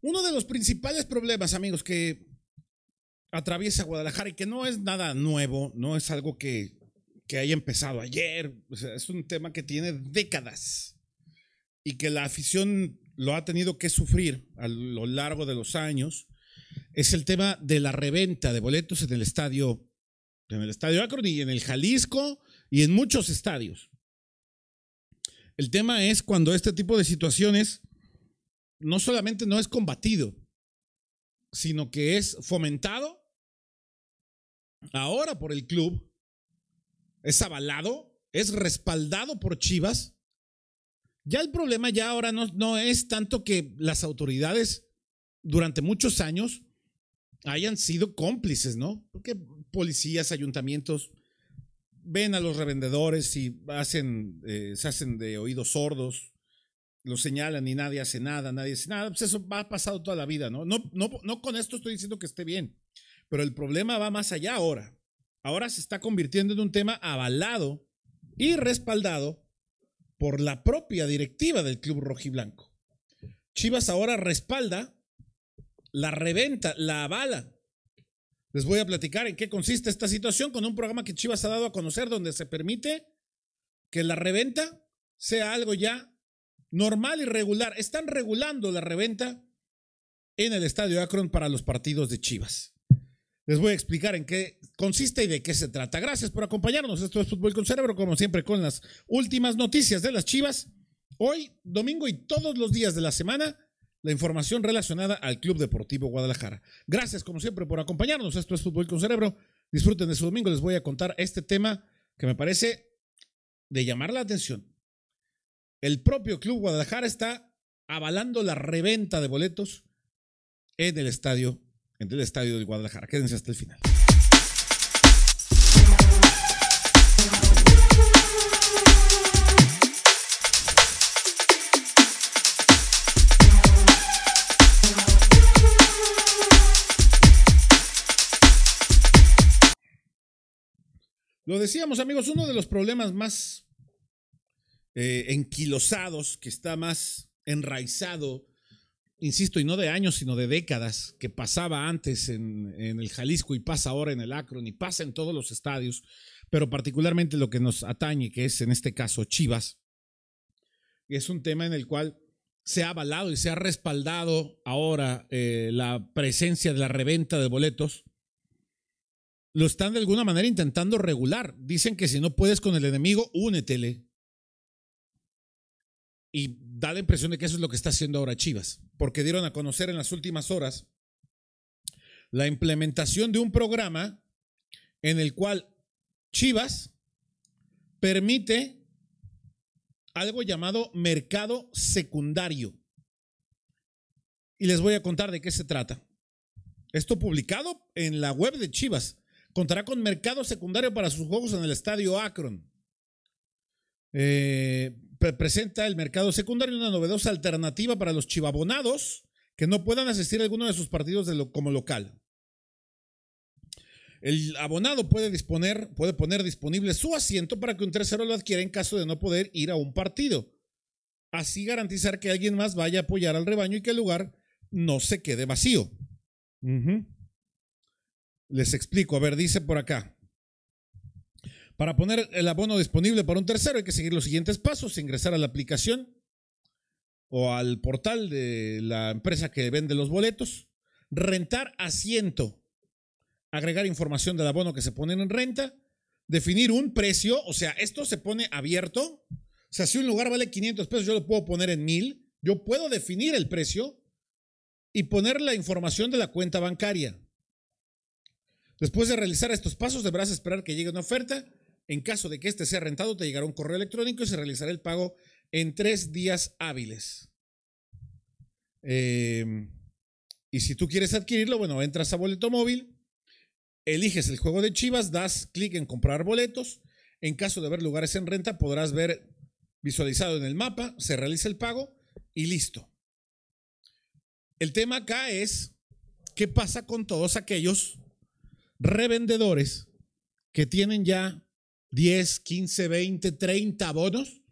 Uno de los principales problemas, amigos, que atraviesa Guadalajara y que no es nada nuevo, no es algo que, que haya empezado ayer, es un tema que tiene décadas y que la afición lo ha tenido que sufrir a lo largo de los años, es el tema de la reventa de boletos en el estadio, en el estadio Akron y en el Jalisco y en muchos estadios. El tema es cuando este tipo de situaciones no solamente no es combatido, sino que es fomentado ahora por el club, es avalado, es respaldado por Chivas. Ya el problema ya ahora no, no es tanto que las autoridades durante muchos años hayan sido cómplices, ¿no? Porque policías, ayuntamientos ven a los revendedores y hacen, eh, se hacen de oídos sordos, lo señalan y nadie hace nada, nadie dice nada, pues eso va pasado toda la vida, ¿no? No, no, no con esto estoy diciendo que esté bien, pero el problema va más allá ahora. Ahora se está convirtiendo en un tema avalado y respaldado por la propia directiva del club rojiblanco. Chivas ahora respalda, la reventa, la avala. Les voy a platicar en qué consiste esta situación con un programa que Chivas ha dado a conocer donde se permite que la reventa sea algo ya normal y regular. Están regulando la reventa en el estadio Akron para los partidos de Chivas. Les voy a explicar en qué consiste y de qué se trata. Gracias por acompañarnos. Esto es Fútbol con Cerebro, como siempre, con las últimas noticias de las Chivas. Hoy, domingo y todos los días de la semana, la información relacionada al Club Deportivo Guadalajara. Gracias, como siempre, por acompañarnos. Esto es Fútbol con Cerebro. Disfruten de su domingo. Les voy a contar este tema que me parece de llamar la atención el propio Club Guadalajara está avalando la reventa de boletos en el estadio, en el estadio de Guadalajara. Quédense hasta el final. Lo decíamos amigos, uno de los problemas más eh, enquilosados, que está más enraizado, insisto, y no de años, sino de décadas, que pasaba antes en, el Jalisco y pasa ahora en el Akron y pasa en todos los estadios, pero particularmente lo que nos atañe, que es en este caso Chivas, es un tema en el cual se ha avalado y se ha respaldado ahora eh, la presencia de la reventa de boletos, lo están de alguna manera intentando regular. Dicen que si no puedes con el enemigo, únetele. Y da la impresión de que eso es lo que está haciendo ahora Chivas, porque dieron a conocer en las últimas horas la implementación de un programa en el cual Chivas permite algo llamado mercado secundario. Y les voy a contar de qué se trata. Esto publicado en la web de Chivas. Contará con mercado secundario para sus juegos en el estadio Akron. Eh, presenta el mercado secundario una novedosa alternativa para los chivabonados que no puedan asistir a alguno de sus partidos como local. El abonado puede, disponer, puede poner disponible su asiento para que un tercero lo adquiera en caso de no poder ir a un partido. Así garantizar que alguien más vaya a apoyar al rebaño y que el lugar no se quede vacío. Les explico, a ver, dice por acá. Para poner el abono disponible para un tercero hay que seguir los siguientes pasos, ingresar a la aplicación o al portal de la empresa que vende los boletos, rentar asiento, agregar información del abono que se pone en renta, definir un precio, o sea, esto se pone abierto, o sea, si un lugar vale 500 pesos, yo lo puedo poner en 1000, yo puedo definir el precio y poner la información de la cuenta bancaria. Después de realizar estos pasos, deberás esperar que llegue una oferta en caso de que este sea rentado, te llegará un correo electrónico y se realizará el pago en tres días hábiles. Em, y si tú quieres adquirirlo, bueno, entras a Boleto Móvil, eliges el juego de Chivas, das clic en comprar boletos. En caso de ver lugares en renta, podrás ver visualizado en el mapa, se realiza el pago y listo. El tema acá es, ¿qué pasa con todos aquellos revendedores que tienen ya 10, 15, 20, 30 bonos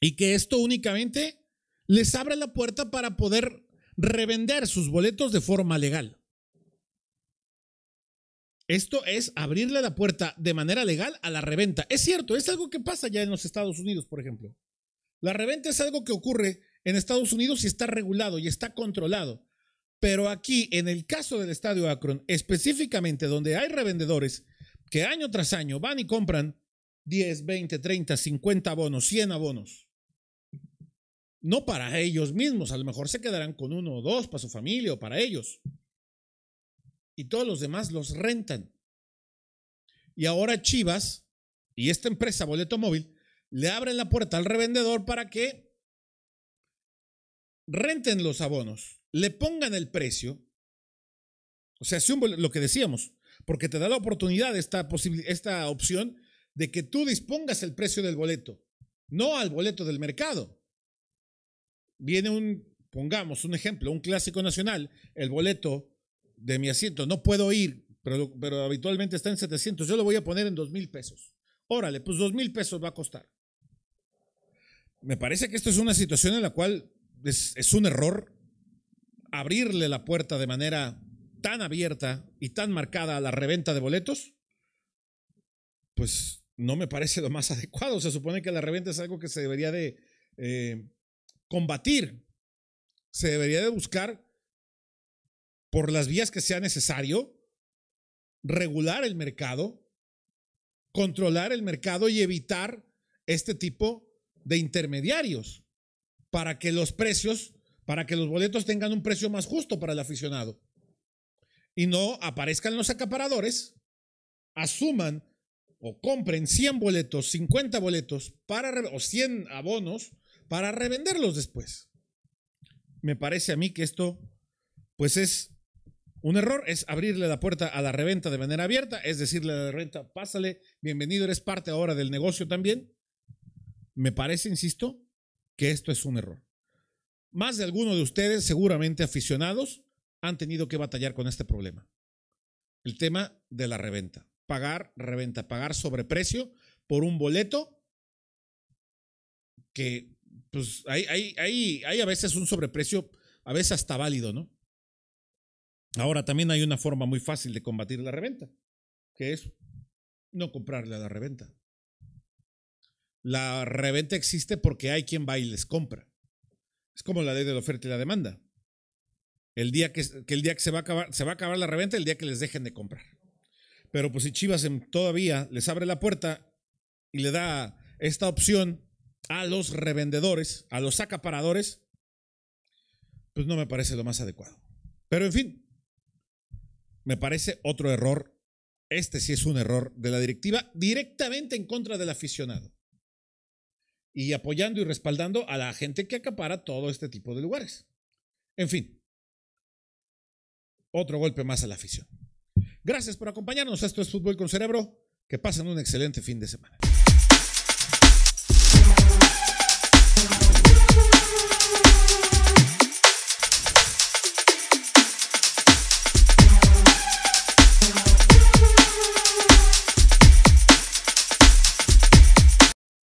y que esto únicamente les abra la puerta para poder revender sus boletos de forma legal. Esto es abrirle la puerta de manera legal a la reventa. Es cierto, es algo que pasa ya en los Estados Unidos, por ejemplo. La reventa es algo que ocurre en Estados Unidos y está regulado y está controlado. Pero aquí, en el caso del Estadio Akron, específicamente donde hay revendedores que año tras año van y compran 10, 20, 30, 50 abonos, 100 abonos. No para ellos mismos, a lo mejor se quedarán con uno o dos para su familia o para ellos. Y todos los demás los rentan. Y ahora Chivas y esta empresa Boleto Móvil le abren la puerta al revendedor para que renten los abonos, le pongan el precio. O sea, lo que decíamos, porque te da la oportunidad, esta, esta opción, de que tú dispongas el precio del boleto, no al boleto del mercado. Viene un, pongamos un ejemplo, un clásico nacional, el boleto de mi asiento, no puedo ir, pero, habitualmente está en 700, yo lo voy a poner en 2 mil pesos. Órale, pues 2 mil pesos va a costar. Me parece que esto es una situación en la cual es un error abrirle la puerta de manera tan abierta y tan marcada a la reventa de boletos, pues no me parece lo más adecuado. Se supone que la reventa es algo que se debería de eh, combatir, se debería de buscar por las vías que sea necesario, regular el mercado, controlar el mercado y evitar este tipo de intermediarios para que los precios, para que los boletos tengan un precio más justo para el aficionado y no aparezcan los acaparadores, asuman o compren 100 boletos, 50 boletos para, o 100 abonos para revenderlos después. Me parece a mí que esto, pues es un error, es abrirle la puerta a la reventa de manera abierta, es decirle a la reventa, pásale, bienvenido, eres parte ahora del negocio también. Me parece, insisto, que esto es un error. Más de alguno de ustedes, seguramente aficionados, han tenido que batallar con este problema. El tema de la reventa. Pagar reventa, pagar sobreprecio por un boleto que, pues, hay, hay, hay a veces un sobreprecio, a veces hasta válido, ¿no? Ahora, también hay una forma muy fácil de combatir la reventa, que es no comprarle a la reventa. La reventa existe porque hay quien va y les compra. Es como la ley de la oferta y la demanda el día que, el día que se va a acabar, se va a acabar la reventa, el día que les dejen de comprar. Pero pues si Chivas todavía les abre la puerta y le da esta opción a los revendedores, a los acaparadores, pues no me parece lo más adecuado. Pero en fin, me parece otro error. Este sí es un error de la directiva directamente en contra del aficionado. Y apoyando y respaldando a la gente que acapara todo este tipo de lugares. En fin, otro golpe más a la afición. Gracias por acompañarnos. Esto es Fútbol con Cerebro. Que pasen un excelente fin de semana.